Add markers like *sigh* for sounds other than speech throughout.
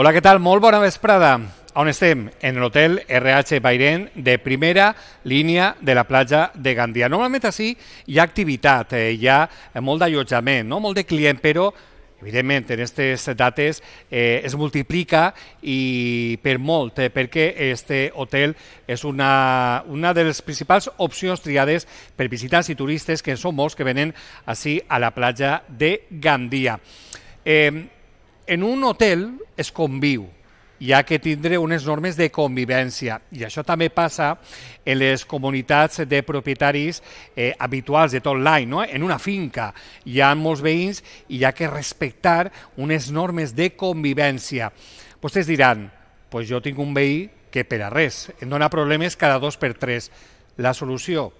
Hola, què tal? Molt bona vesprada. On estem? En l'hotel RH Bairén de primera línia de la platja de Gandia. Normalment així hi ha activitat, eh, hi ha eh, molt d'allotjament, no? molt de client, però evidentment, en aquestes dates eh, es multiplica i per molt, eh, perquè este hotel és una, una de les principals opcions triades per visitants i turistes, que són molts que venen així a la platja de Gandia. Eh, en un hotel es conviu, ja que tindre unes normes de convivència. I això també passa en les comunitats de propietaris eh, habituals de tot l'any. No? En una finca hi ha molts veïns i hi ha que respectar unes normes de convivència. Vostès diran, pues jo tinc un veí que per a res em dona problemes cada dos per tres. La solució,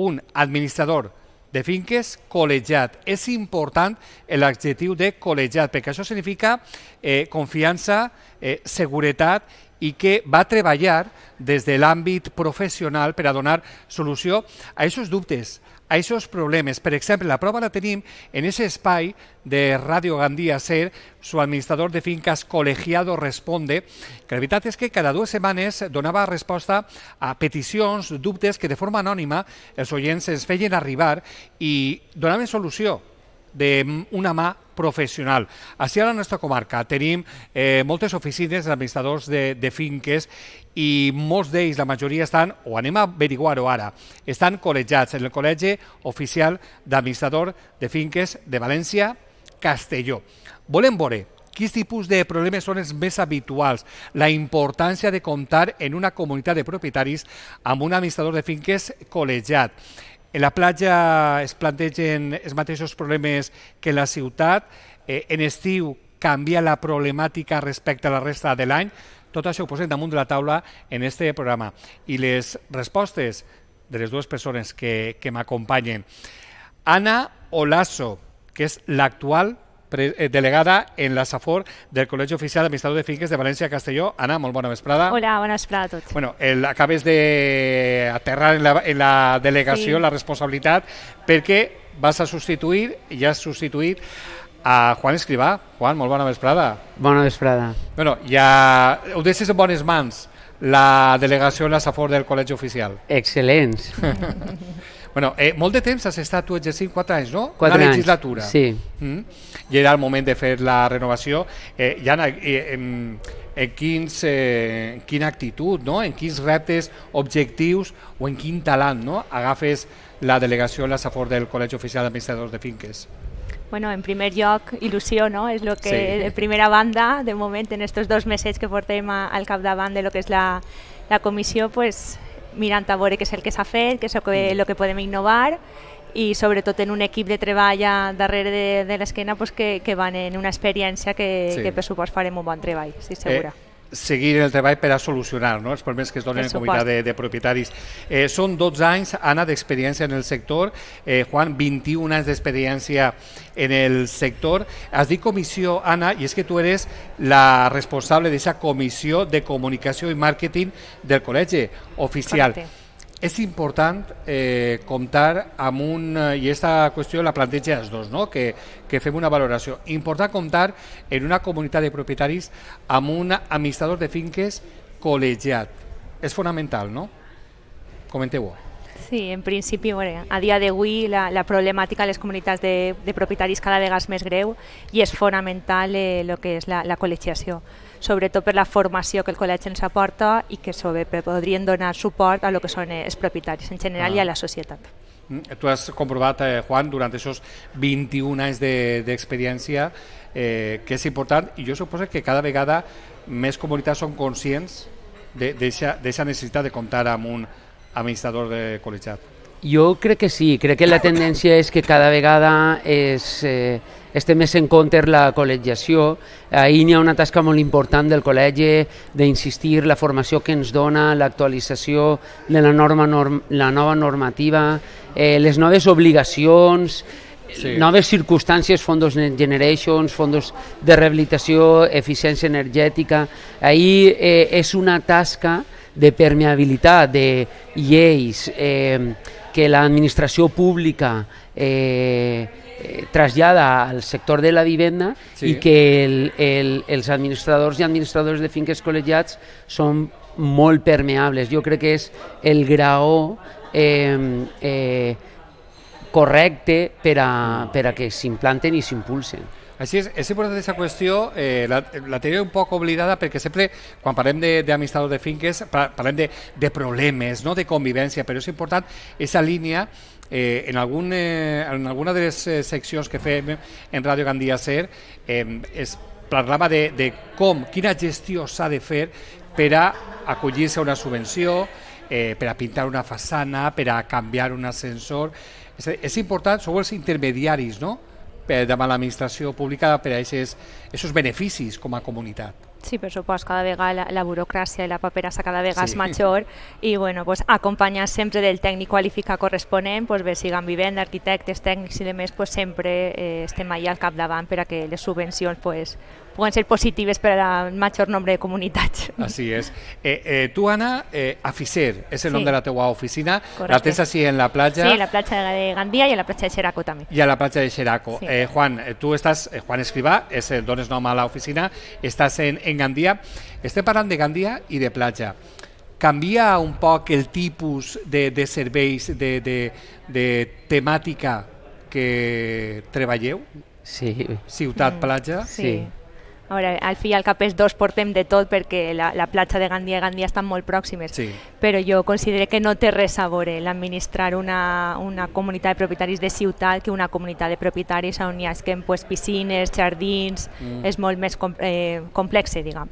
un administrador de finques col·legiat. És important l'adjectiu de col·legiat, perquè això significa eh, confiança, eh, seguretat i que va treballar des de l'àmbit professional per a donar solució a aquests dubtes, a aquests problemes. Per exemple, la prova la tenim en aquest espai de Ràdio Gandia Ser, su administrador de fincas Colegiado Responde, que la veritat és que cada dues setmanes donava resposta a peticions, dubtes que de forma anònima els oients ens feien arribar i donaven solució d'una mà professional. Així a la nostra comarca tenim eh, moltes oficines d'administradors de, de finques i molts d'ells, la majoria estan, o anem a averiguar-ho ara, estan col·legiats en el Col·legi Oficial d'Administrador de Finques de València, Castelló. Volem veure quins tipus de problemes són els més habituals, la importància de comptar en una comunitat de propietaris amb un administrador de finques col·legiat, en la platja es plantegen els mateixos problemes que la ciutat, eh, en estiu canvia la problemàtica respecte a la resta de l'any, tot això ho posem damunt de la taula en aquest programa. I les respostes de les dues persones que, que m'acompanyen. Anna Olasso, que és l'actual Eh, delegada en la SAFOR del Col·legi Oficial d'Administrador de Finques de València Castelló. Anna, molt bona vesprada. Hola, bona vesprada a tots. Bueno, el, acabes d'aterrar en, la, en la delegació sí. la responsabilitat perquè vas a substituir, ja has substituït a Juan Escrivà. Juan, molt bona vesprada. Bona vesprada. Bueno, ja ho deixes en bones mans, la delegació en la SAFOR del Col·legi Oficial. Excel·lents. *laughs* Bueno, eh, molt de temps has estat tu exercint quatre anys, no? Quatre Una anys. legislatura. Sí. Mm. I era el moment de fer la renovació. Eh, Jana, eh, en, en, quins, eh, en quina actitud, no? en quins reptes, objectius o en quin talent no? agafes la delegació a la Safor del Col·legi Oficial d'Administradors de Finques? Bueno, en primer lloc, il·lusió, no? És el que, sí. de primera banda, de moment, en aquests dos mesets que portem a, al capdavant de lo que és la, la comissió, pues, mirant a veure què és el que s'ha fet, què és el que, el mm. que podem innovar i sobretot en un equip de treball darrere de, de l'esquena pues, que, que van en una experiència que, sí. que per supost farem un bon treball, sí, eh, segura. Eh, seguir el treball per a solucionar no? els problemes que es donen en comunitat de, de propietaris. Eh, són 12 anys, Anna, d'experiència en el sector, eh, Juan, 21 anys d'experiència en el sector. Has dit comissió, Anna, i és que tu eres la responsable d'aquesta comissió de comunicació i màrqueting del col·legi oficial. Correcte és important eh, comptar amb un, eh, i aquesta qüestió la planteja els dos, no? que, que fem una valoració. Important comptar en una comunitat de propietaris amb un administrador de finques col·legiat. És fonamental, no? Comenteu-ho. Sí, en principi, bueno, a dia d'avui la, la problemàtica en les comunitats de, de propietaris cada vegada és més greu i és fonamental el eh, lo que és la, la col·legiació sobretot per la formació que el col·legi ens aporta i que sobre podrien donar suport a lo que són eh, els propietaris en general ah. i a ah. la societat. Mm, tu has comprovat, eh, Juan, durant aquests 21 anys d'experiència, de, eh, que és important i jo suposo que cada vegada més comunitats són conscients d'aquesta necessitat de comptar amb un administrador de col·legiat. Jo crec que sí, crec que la tendència és que cada vegada és, eh, estem més en compte la col·legiació. Ahir n'hi ha una tasca molt important del col·legi d'insistir la formació que ens dona, l'actualització de la, norma, norm, la nova normativa, eh, les noves obligacions, sí. noves circumstàncies, fondos generations, fondos de rehabilitació, eficiència energètica. Ahir eh, és una tasca de permeabilitat, de lleis, eh, que l'administració pública eh, eh, trasllada al sector de la vivenda sí. i que el, el, els administradors i administradors de finques col·legiats són molt permeables. Jo crec que és el graó eh, eh, correcte per a, per a que s'implanten i s'impulsen. Así es, es importante esa cuestión, eh, la, la un un olvidada porque siempre cuando quan de amistad o de finques parlem de, de no de convivencia, pero es importante esa línea eh, en, eh, en alguna de las secciones que fem en Radio Gandia Ser eh, es parlava de, de com, quina gestió s'ha de fer para a a una subvención, para pintar una façana, para cambiar un ascensor... es importante, sobre todo, els intermediaris, no?, per, davant l'administració pública per a aquests beneficis com a comunitat. Sí, per supost, cada vegada la, la burocràcia i la paperassa cada vegada sí. és major i bueno, pues, acompanyar sempre del tècnic qualificat corresponent, pues, bé siguen vivent, d'arquitectes, tècnics i demés, pues, sempre eh, estem allà al capdavant per a que les subvencions pues, puguen ser positives per al major nombre de comunitats. Així és. Eh, eh, tu, Anna, eh, Aficer, és el sí. nom de la teua oficina, Correcte. la tens així en la platja. Sí, la platja de Gandia i a la platja de Xeraco també. I a la platja de Xeraco. Sí. Eh, Juan, eh, tu estàs, eh, Juan Escrivà, és el dones nom a l'oficina, estàs en, en Gandia. Estem parlant de Gandia i de platja canvia un poc el tipus de, de serveis, de, de, de temàtica que treballeu? Sí. Ciutat, mm. platja? Sí. A veure, al fi i al cap és dos portem de tot perquè la, la platja de Gandia i Gandia estan molt pròximes, sí. però jo considero que no té res a veure l'administrar una, una comunitat de propietaris de ciutat que una comunitat de propietaris on hi ha esquem, pues, piscines, jardins, mm. és molt més com, eh, complexe, diguem.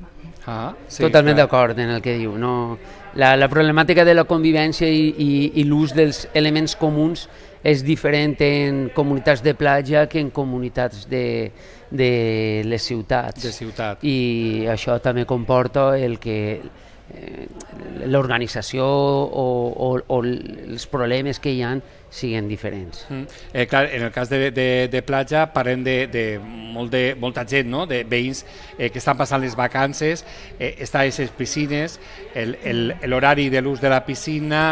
Ah, sí, Totalment d'acord en el que diu. No? La, la problemàtica de la convivència i, i, i l'ús dels elements comuns és diferent en comunitats de platja que en comunitats de, de les ciutats. De ciutat. I això també comporta el que Eh, l'organització o, o, o els problemes que hi han siguin diferents. Mm. Eh, clar, en el cas de, de, de platja parlem de, de, molt de molta gent, no? de veïns eh, que estan passant les vacances, eh, estan a les piscines, l'horari de l'ús de la piscina,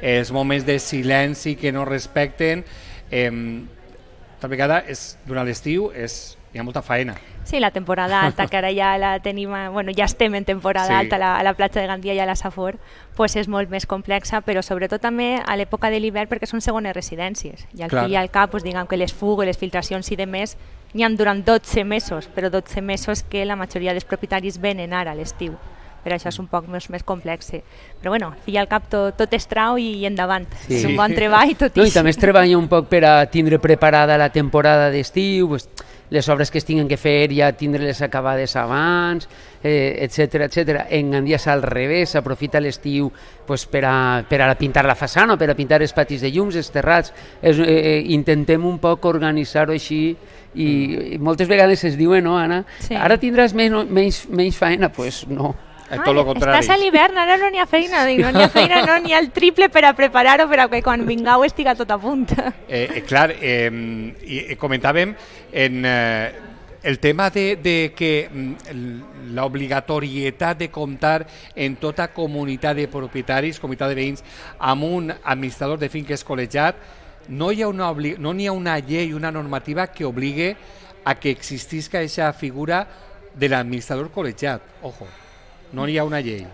eh, els moments de silenci que no respecten. Eh, tal vegada és, durant l'estiu és, hi ha molta faena. Sí, la temporada alta, que ara ja la tenim... A, bueno, ja estem en temporada sí. alta a la, a la platja de Gandia i a la Safor, pues és molt més complexa, però sobretot també a l'època de l'hivern perquè són segones residències. I al Clar. fi i al cap, pues, diguem que les fugues, les filtracions i demés n'hi han durant 12 mesos, però 12 mesos que la majoria dels propietaris venen ara a l'estiu però això és un poc més, més complex. Però bueno, fill al cap tot, tot es trau i endavant. Sí. És un bon treball tot no, i també es treballa un poc per a tindre preparada la temporada d'estiu, pues, doncs les obres que es tinguen que fer ja tindre-les acabades abans, eh, etc etc. En és al revés, aprofita l'estiu pues, per, a, per a pintar la façana, per a pintar els patis de llums, els terrats. Es, eh, eh, intentem un poc organitzar-ho així i, i mm. moltes vegades es diuen, eh, no, Anna? Sí. Ara tindràs menys, menys, menys faena, doncs pues no és tot lo contrari. Estàs a l'hivern, ara no n'hi ha feina, dic, no n'hi ha feina, no n'hi ha el triple per a preparar-ho, però que quan vingau estiga tot a punt. Eh, eh, clar, eh, eh, comentàvem en, eh, el tema de, de que mm, la obligatorietat de comptar en tota comunitat de propietaris, comunitat de veïns, amb un administrador de finques col·legiat, no hi ha una, no hi ha una llei, una normativa que obligue a que existisca aquesta figura de l'administrador col·legiat, ojo. No hi ha una llei.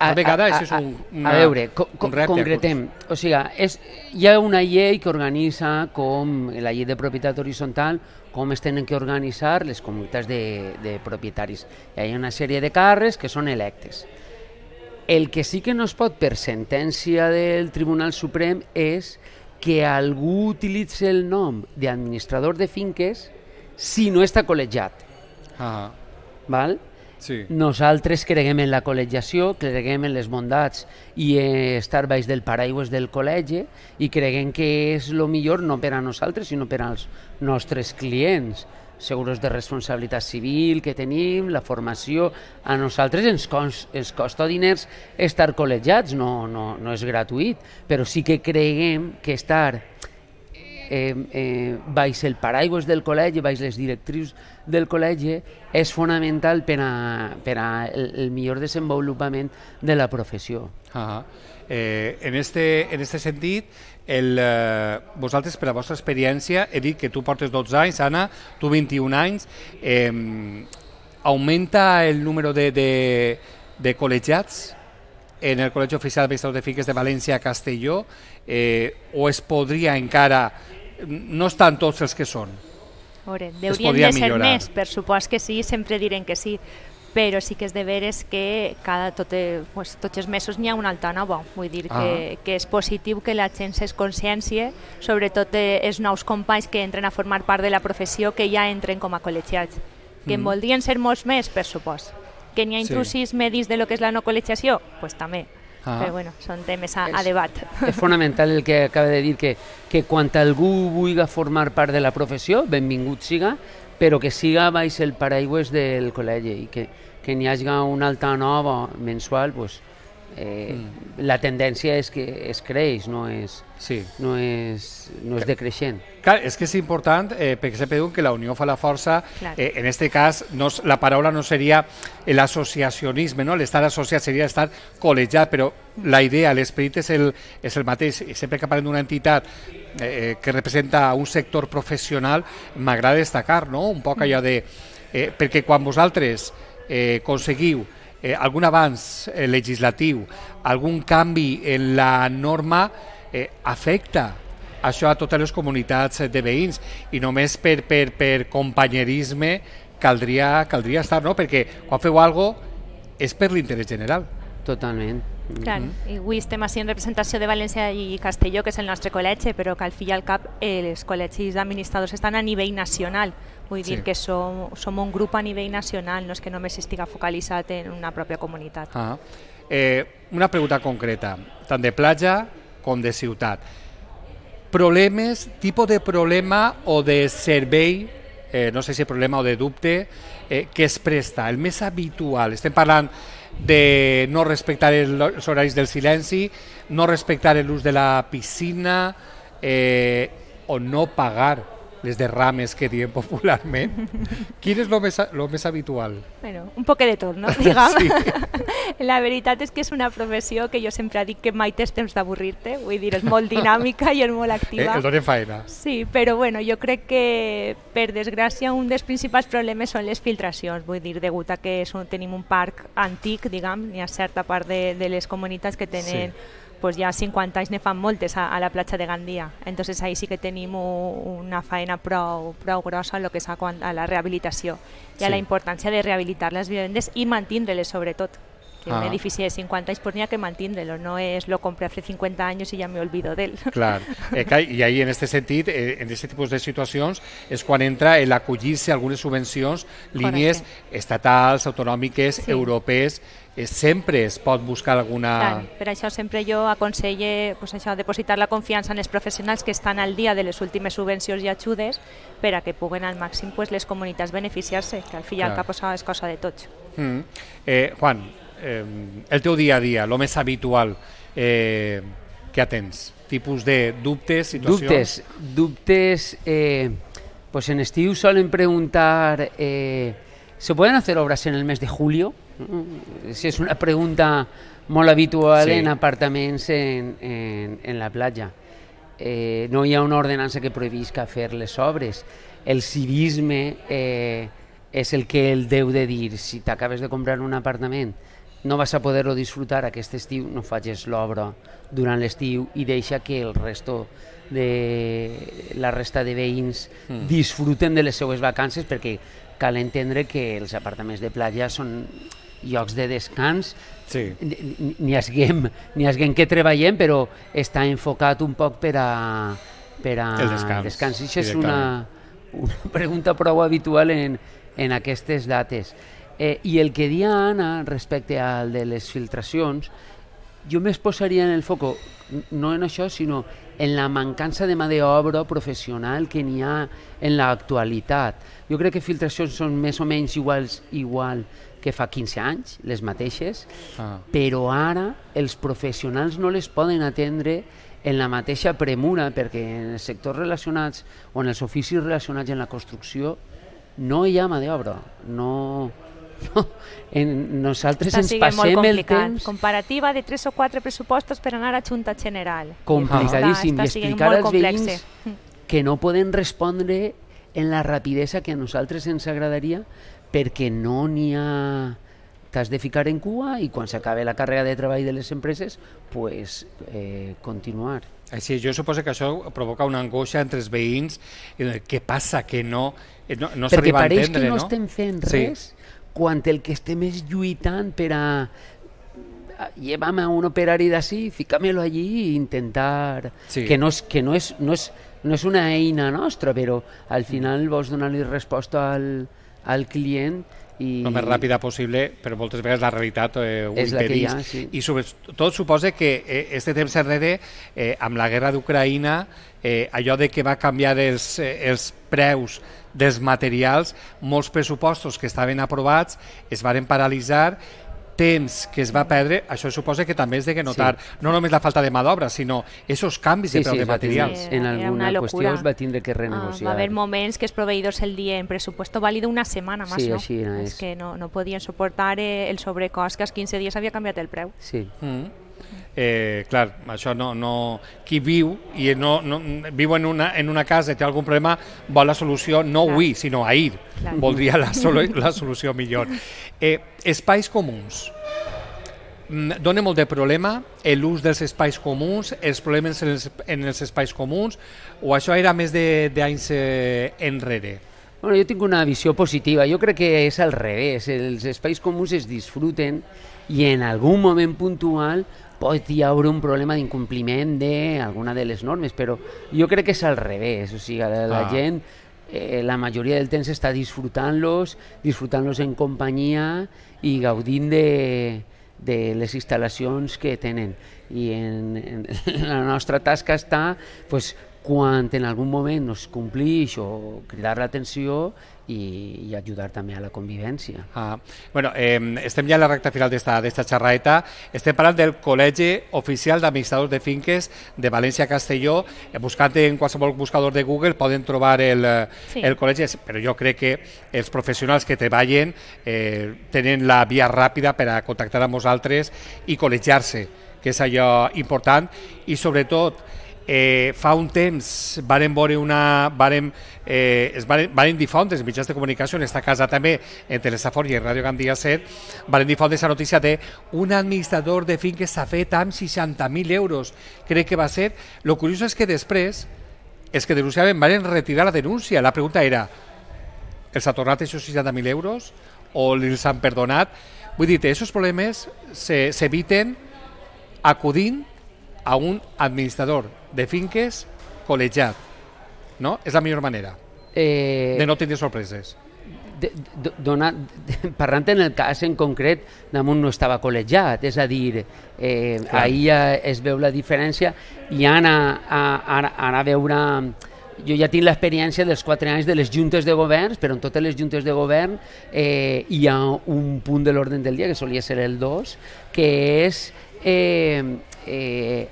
A, a vegades a, a, és un, una, a veure, co un repte. concretem. O sigui, és, hi ha una llei que organitza com la llei de propietat horitzontal com es tenen que organitzar les comunitats de, de propietaris. Hi ha una sèrie de carres que són electes. El que sí que no es pot per sentència del Tribunal Suprem és que algú utilitzi el nom d'administrador de finques si no està col·legiat. Ah. Val? Sí. Nosaltres creguem en la col·legiació, creguem en les bondats i estar baix del paraigües del col·legi i creguem que és el millor no per a nosaltres, sinó per als nostres clients seguros de responsabilitat civil que tenim, la formació... A nosaltres ens, cons, ens costa diners estar col·legiats, no, no, no és gratuït, però sí que creguem que estar eh, eh, baix el paraigües del col·legi, baix les directrius del col·legi, és fonamental per a, per a el, el millor desenvolupament de la professió. -huh. eh, en, este, en este sentit, el, eh, vosaltres, per la vostra experiència, he dit que tu portes 12 anys, Anna, tu 21 anys, eh, augmenta el número de, de, de col·legiats en el Col·legi Oficial d'Administradors de Fiques de València a Castelló eh, o es podria encara no estan tots els que són. veure, deurien de ser millorar. més, per supost que sí, sempre direm que sí, però sí que és de veres que cada, tot, eh, pues, tots els mesos n'hi ha una alta nova. Vull dir ah. que, que és positiu que la gent se'n consciència, sobretot eh, els nous companys que entren a formar part de la professió, que ja entren com a col·legiats. Que mm. en voldrien ser molts més, per supost. Que n'hi ha intrusisme sí. dins de lo que és la no col·legiació? Pues també. Ah. Però bueno, són temes a, a debat. És fonamental el que acaba de dir, que, que quan algú vulgui formar part de la professió, benvingut siga, però que siga baix el paraigües del col·legi i que, que n'hi hagi una alta nova mensual, pues, Eh, mm. La tendència és que es creix, no és, sí. no és, no és decreixent. Clar, és que és important, eh, perquè sempre diuen que la unió fa la força, eh, en aquest cas no, la paraula no seria l'associacionisme, no? l'estar associat seria estar col·legiat, però la idea, l'esperit és, el, és el mateix, I sempre que parlem d'una entitat eh, eh que representa un sector professional, m'agrada destacar no? un poc mm. allò de... Eh, perquè quan vosaltres eh, aconseguiu eh, algun avanç eh, legislatiu, algun canvi en la norma eh, afecta això a totes les comunitats de veïns i només per, per, per companyerisme caldria, caldria estar, no? Perquè quan feu alguna cosa és per l'interès general. Totalment. Clar, i avui estem així en representació de València i Castelló, que és el nostre col·legi, però que al fi i al cap els col·legis d'administradors estan a nivell nacional. Vull sí. dir que som, som un grup a nivell nacional, no és que només estiga focalitzat en una pròpia comunitat. Ah. Eh, una pregunta concreta, tant de platja com de ciutat. Problemes, tipus de problema o de servei eh, no sé si problema o de dubte, eh, que es presta, el més habitual. Estem parlant de no respetar el, los horarios del silencio... no respetar el uso de la piscina eh, o no pagar les derrames que diem popularment. Quin és el més, lo més habitual? Bueno, un poc de tot, no? *laughs* Diguem. Sí. *laughs* La veritat és que és una professió que jo sempre dic que mai tens temps d'avorrir-te, vull dir, és molt *laughs* dinàmica i és molt activa. Eh, es donen faena. Sí, però bueno, jo crec que, per desgràcia, un dels principals problemes són les filtracions, vull dir, degut a que són, tenim un parc antic, diguem, hi ha certa part de, de les comunitats que tenen sí pues ya 50 anys ne fan moltes a, a la platja de Gandia. Entonces ahí sí que tenim una faena prou, prou grossa en lo que és a, a la rehabilitació i a la importància de rehabilitar les vivendes i mantindre-les sobretot que ah. un edifici de 50 anys pues tenía que mantindre-lo, no és lo compré hace 50 anys i ja me olvido d'ell. Clar, eh, i ahí en este sentit, eh, en aquest tipus de situacions, és quan entra el acollir-se algunes subvencions, línies Correcte. estatals, autonòmiques, sí. europees, eh, sempre es pot buscar alguna... Clar, per això sempre jo aconselle pues, això, depositar la confiança en els professionals que estan al dia de les últimes subvencions i ajudes per a que puguen al màxim pues, les comunitats beneficiar-se, que al fi i al cap és cosa de tots. Mm. Eh, Juan, eh, el teu dia a dia, el més habitual eh, que atens? Tipus de dubtes, situacions? Dubtes, dubtes... Eh, pues en estiu solen preguntar... Eh, ¿Se pueden hacer obras en el mes de julio? Mm, si es una pregunta molt habitual sí. en apartaments en, en, en la platja. Eh, no hi ha una ordenança que prohibisca fer les obres. El civisme eh, és el que el deu de dir. Si t'acabes de comprar un apartament no vas a poder-ho disfrutar aquest estiu, no facis l'obra durant l'estiu i deixa que el resto de la resta de veïns mm. disfruten de les seues vacances perquè cal entendre que els apartaments de platja són llocs de descans sí. ni esguem ni esguem que treballem però està enfocat un poc per a, per a el descans, descans. això és una, una pregunta prou habitual en, en aquestes dates Eh, I el que dia Anna respecte al de les filtracions, jo més posaria en el foc, no en això, sinó en la mancança de mà d'obra professional que n'hi ha en l'actualitat. Jo crec que filtracions són més o menys iguals igual que fa 15 anys, les mateixes, ah. però ara els professionals no les poden atendre en la mateixa premura, perquè en els sectors relacionats o en els oficis relacionats en la construcció no hi ha mà d'obra, no, en, nosaltres ens passem el temps... Comparativa de tres o quatre pressupostos per anar a Junta General. Complicadíssim, ah. i explicar als veïns que no poden respondre en la rapidesa que a nosaltres ens agradaria perquè no n'hi ha t'has de ficar en cua i quan s'acabe la càrrega de treball de les empreses, pues, eh, continuar. Així, eh, jo suposo que això provoca una angoixa entre els veïns, eh, què passa, que no, eh, no, no s'arriba a entendre. Perquè pareix que no, no estem fent res, sí quan el que estem és lluitant per a llevame a un d'ací, de me lo allí i intentar... Sí. Que, no és, que no, és, no, és, no és una eina nostra, però al final mm. vols donar-li resposta al, al client i... El més ràpida possible, però moltes vegades la realitat eh, ho és impedís. Ha, sí. I sobretot suposa que eh, este temps enrere, eh, amb la guerra d'Ucraïna, eh, allò de que va canviar els, eh, els preus dels materials, molts pressupostos que estaven aprovats es varen paralitzar temps que es va perdre, això suposa que també es de que notar sí. no només la falta de mà d'obra, sinó aquests canvis sí, de sí, de materials. Sí, en alguna qüestió es va tindre que renegociar. Ah, va haver moments que els proveïdors el dia en pressupuesto vàlid una setmana més, sí, no? Així no és. és que no, no podien suportar eh, el sobrecost que els 15 dies havia canviat el preu. Sí. Mm eh, clar, això no, no... Qui viu i no, no, viu en una, en una casa i té algun problema vol la solució no clar. avui, sinó ahir. Clar. Voldria la, *laughs* solu la solució millor. Eh, espais comuns mm, Dóna molt de problema l'ús dels espais comuns, els problemes en els, en els espais comuns, o això era més d'anys eh, enrere? Bueno, jo tinc una visió positiva. Jo crec que és al revés. Els espais comuns es disfruten i en algun moment puntual pot hi haure un problema d'incompliment d'alguna de les normes, però jo crec que és al revés, o sigui, la, la ah. gent eh, la majoria del temps està disfrutant-los, disfrutant-los en companyia i gaudint de, de les instal·lacions que tenen. I en, en, *laughs* la nostra tasca està pues, quan en algun moment no es complix o cridar l'atenció, i, i ajudar també a la convivència. Ah, bueno, eh, estem ja a la recta final d'esta xerraeta. Estem parlant del Col·legi Oficial d'Administradors de Finques de València-Castelló. Eh, buscant en qualsevol buscador de Google poden trobar el, sí. el col·legi, però jo crec que els professionals que treballen eh, tenen la via ràpida per a contactar amb vosaltres i col·legiar-se, que és allò important, i sobretot eh, fa un temps varem veure una, Varem, eh, es van, van difondre els mitjans de comunicació, en esta casa també, entre l'Estafor i Ràdio Gandia 7, van difondre la notícia de un administrador de fin que s'ha fet amb 60.000 euros, crec que va ser. Lo curioso és que després, és que denunciaven van retirar la denúncia. La pregunta era, els ha tornat aquests 60.000 euros o els han perdonat? Vull dir, aquests problemes s'eviten acudint a un administrador de finques col·legiat no? És la millor manera eh... de no tenir sorpreses. De, de, dona, de, parlant en el cas en concret, Damunt no estava col·legiat, és a dir, eh, Clar. ahir ja eh, es veu la diferència i ara, a, a, veure... Jo ja tinc l'experiència dels quatre anys de les juntes de govern, però en totes les juntes de govern eh, hi ha un punt de l'ordre del dia, que solia ser el 2, que és eh, eh,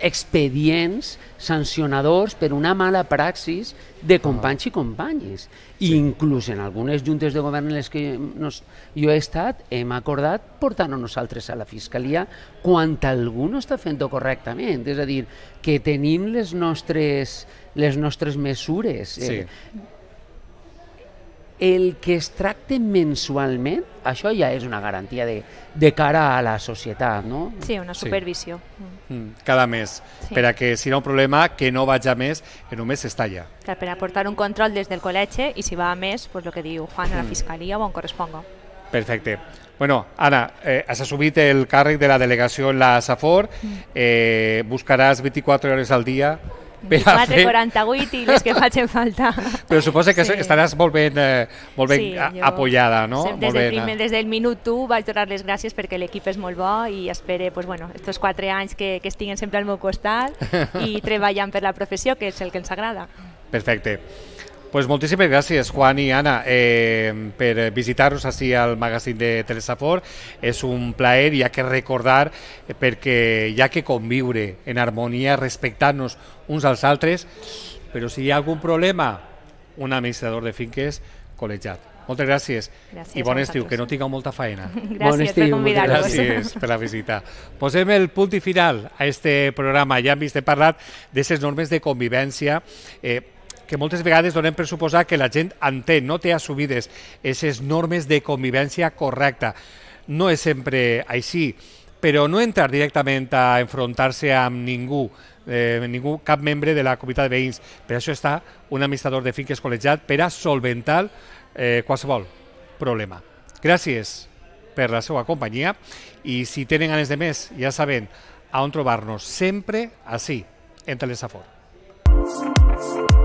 expedients sancionadors per una mala praxis de ah. companys i companyes. Sí. I inclús en algunes juntes de govern en les que nos, jo he estat hem acordat portant nos nosaltres a la Fiscalia quan algú no està fent-ho correctament. És a dir, que tenim les nostres, les nostres mesures. Sí. El que es tracte mensualment, això ja és una garantia de, de cara a la societat, no? Sí, una supervisió. Sí. Mm. Mm, cada mes, sí. per a que si hi ha un problema que no vaja més en un mes es Clar, per aportar un control des del col·legi i si va a més, pues, lo que diu Juan a la mm. Fiscalia o on corresponga. Perfecte. Bueno, Anna, eh, has assumit el càrrec de la delegació en la SAFOR, mm. eh, buscaràs 24 hores al dia per a fer... 48 i les que *laughs* facin falta. Però suposa que sí. estaràs molt ben, eh, molt ben sí, jo... apoyada, no? Des, molt ben... primer, des del minut 1 vaig donar les gràcies perquè l'equip és molt bo i espere pues, bueno, estos 4 anys que, que estiguen sempre al meu costat *laughs* i treballant per la professió, que és el que ens agrada. Perfecte pues moltíssimes gràcies, Juan i Anna, eh, per visitar-nos així al magazín de Telesafor. És un plaer i ha que recordar eh, perquè hi ha que conviure en harmonia, respectar-nos uns als altres, però si hi ha algun problema, un administrador de finques col·legiat. Moltes gràcies, gràcies i bon estiu, que no tingueu molta feina. *laughs* gràcies bon estiu, per convidar vos Gràcies *laughs* per la visita. Posem el punt i final a este programa. Ja hem vist, hem parlat d'aquestes normes de convivència eh, que moltes vegades donem per suposar que la gent entén, no té assumides aquestes normes de convivència correcta. No és sempre així, però no entrar directament a enfrontar-se amb ningú, eh, ningú, cap membre de la comunitat de veïns. Per això està un administrador de finques col·legiat per a solventar eh, qualsevol problema. Gràcies per la seva companyia i si tenen ganes de més, ja saben a on trobar-nos sempre així, en Telesafor. Thank you.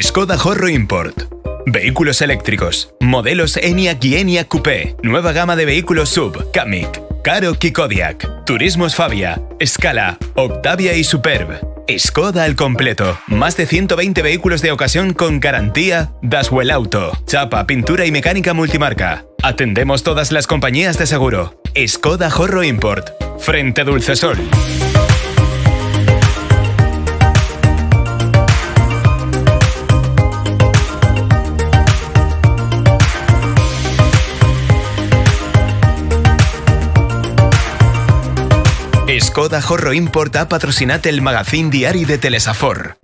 Skoda Horro Import. Vehículos eléctricos. Modelos Enia y ENIAC Coupé. Nueva gama de vehículos Sub, Kamiq, Caro, Kikodiak, Turismos Fabia, Scala, Octavia y Superb. Skoda al completo. Más de 120 vehículos de ocasión con garantía Daswell Auto. Chapa, pintura y mecánica multimarca. Atendemos todas las compañías de seguro. Skoda Horro Import. Frente a Dulcesol. Coda Horro Importa, patrocinate el magazine diario de Telesafor.